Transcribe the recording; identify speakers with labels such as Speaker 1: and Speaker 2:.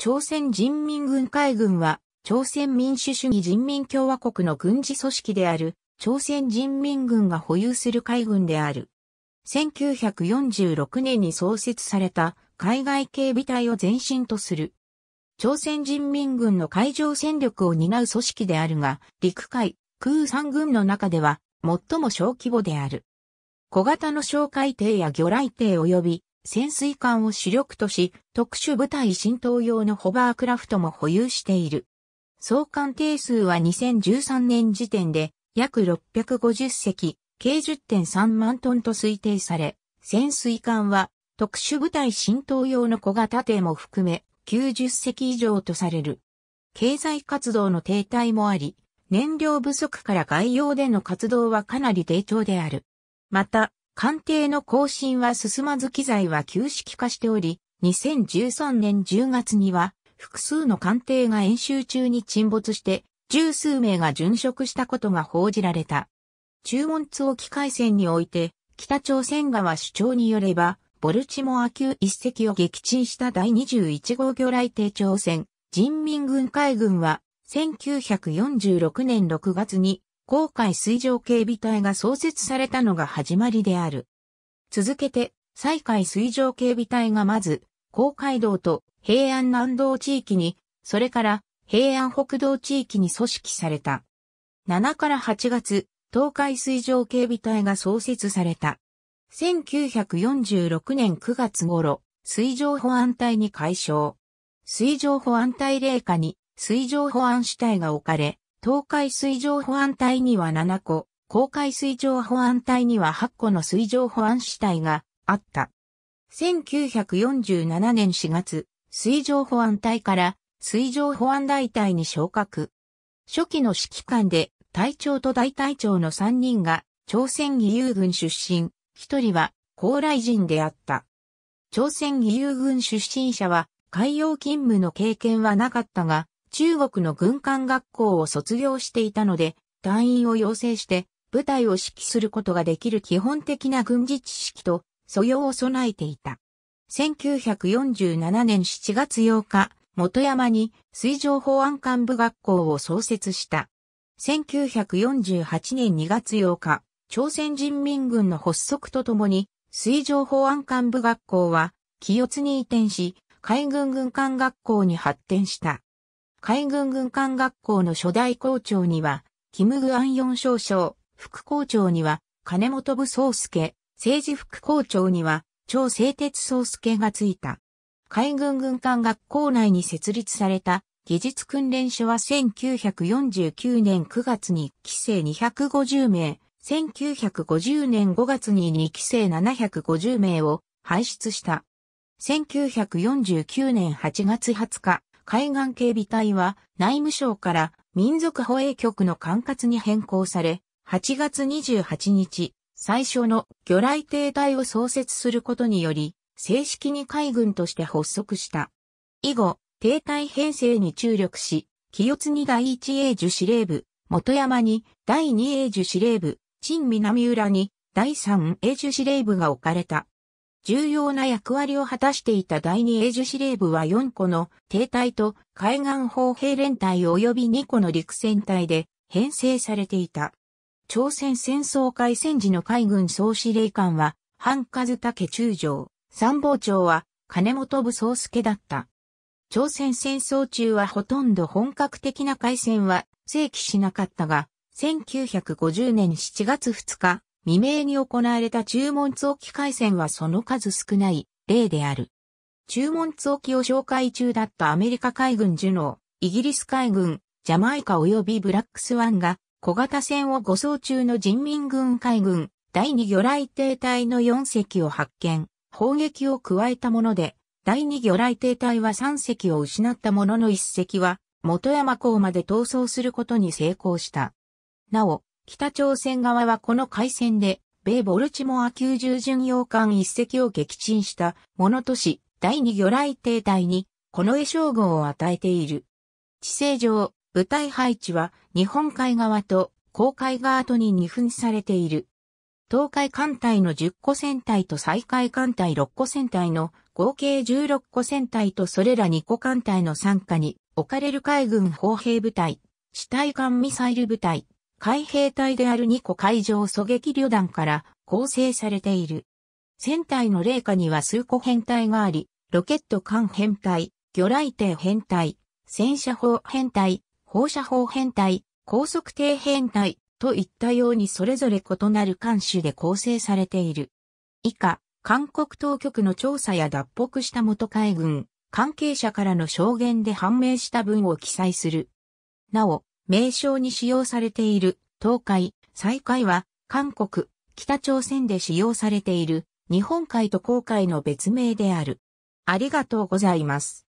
Speaker 1: 朝鮮人民軍海軍は、朝鮮民主主義人民共和国の軍事組織である、朝鮮人民軍が保有する海軍である。1946年に創設された海外警備隊を前身とする。朝鮮人民軍の海上戦力を担う組織であるが、陸海、空三軍の中では最も小規模である。小型の哨戒艇や魚雷艇及び潜水艦を主力とし、特殊部隊浸透用のホバークラフトも保有している。総艦艇数は2013年時点で約650隻、計10.3万トンと推定され、潜水艦は特殊部隊浸透用の小型艇も含め90隻以上とされる。経済活動の停滞もあり、燃料不足から外洋での活動はかなり低調である。また、官邸の更新は進まず機材は旧式化しており、2013年10月には複数の官邸が演習中に沈没して十数名が殉職したことが報じられた。中門津沖海戦において北朝鮮側主張によれば、ボルチモア級一隻を撃沈した第21号魚雷艇朝鮮、人民軍海軍は1946年6月に航海水上警備隊が創設されたのが始まりである。続けて、西海水上警備隊がまず、航海道と平安南道地域に、それから平安北道地域に組織された。7から8月、東海水上警備隊が創設された。1946年9月頃、水上保安隊に改称。水上保安隊霊下に水上保安主体が置かれ、東海水上保安隊には7個、公海水上保安隊には8個の水上保安支隊があった。1947年4月、水上保安隊から水上保安大隊に昇格。初期の指揮官で隊長と大隊長の3人が朝鮮義勇軍出身、1人は高麗人であった。朝鮮義勇軍出身者は海洋勤務の経験はなかったが、中国の軍艦学校を卒業していたので、隊員を養成して部隊を指揮することができる基本的な軍事知識と素養を備えていた。1947年7月8日、元山に水上保安官部学校を創設した。1948年2月8日、朝鮮人民軍の発足とともに、水上保安官部学校は、清津に移転し、海軍軍艦学校に発展した。海軍軍艦学校の初代校長には、キム・グアンヨン少将、副校長には、金本部宗介、政治副校長には、超製鉄宗介がついた。海軍軍艦学校内に設立された技術訓練所は1949年9月に1期生250名、1950年5月に2期生750名を輩出した。1949年8月20日、海岸警備隊は内務省から民族保衛局の管轄に変更され、8月28日、最初の魚雷艇隊を創設することにより、正式に海軍として発足した。以後、停滞編成に注力し、清津に第一英樹司令部、元山に第2英樹司令部、陳南浦に第3英樹司令部が置かれた。重要な役割を果たしていた第二英樹司令部は4個の艇隊と海岸砲兵連隊及び2個の陸戦隊で編成されていた。朝鮮戦争開戦時の海軍総司令官は、半数武中将、参謀長は金本武宗介だった。朝鮮戦争中はほとんど本格的な海戦は正規しなかったが、1950年7月2日、未明に行われた注文早期回戦はその数少ない例である。注文早期を紹介中だったアメリカ海軍ジュノー、イギリス海軍、ジャマイカ及びブラックスワンが小型船を護送中の人民軍海軍第2魚雷艇隊の4隻を発見、砲撃を加えたもので、第2魚雷艇隊は3隻を失ったものの1隻は元山港まで逃走することに成功した。なお、北朝鮮側はこの海戦で、米ボルチモア九十巡洋艦一隻を撃沈した、物都市、第二魚雷艇隊に、この絵称号を与えている。地勢上、部隊配置は、日本海側と、航海側とに二分されている。東海艦隊の10個船隊と西海艦隊6個船隊の合計16個船隊とそれら2個艦隊の参下に置かれる海軍砲兵部隊、地対艦ミサイル部隊、海兵隊である2個海上狙撃旅団から構成されている。船体の霊下には数個編隊があり、ロケット艦編隊、魚雷艇編隊、戦車砲編隊、放射砲編隊、高速艇編隊といったようにそれぞれ異なる艦種で構成されている。以下、韓国当局の調査や脱北した元海軍、関係者からの証言で判明した文を記載する。なお、名称に使用されている、東海、西海は、韓国、北朝鮮で使用されている、日本海と航海の別名である。ありがとうございます。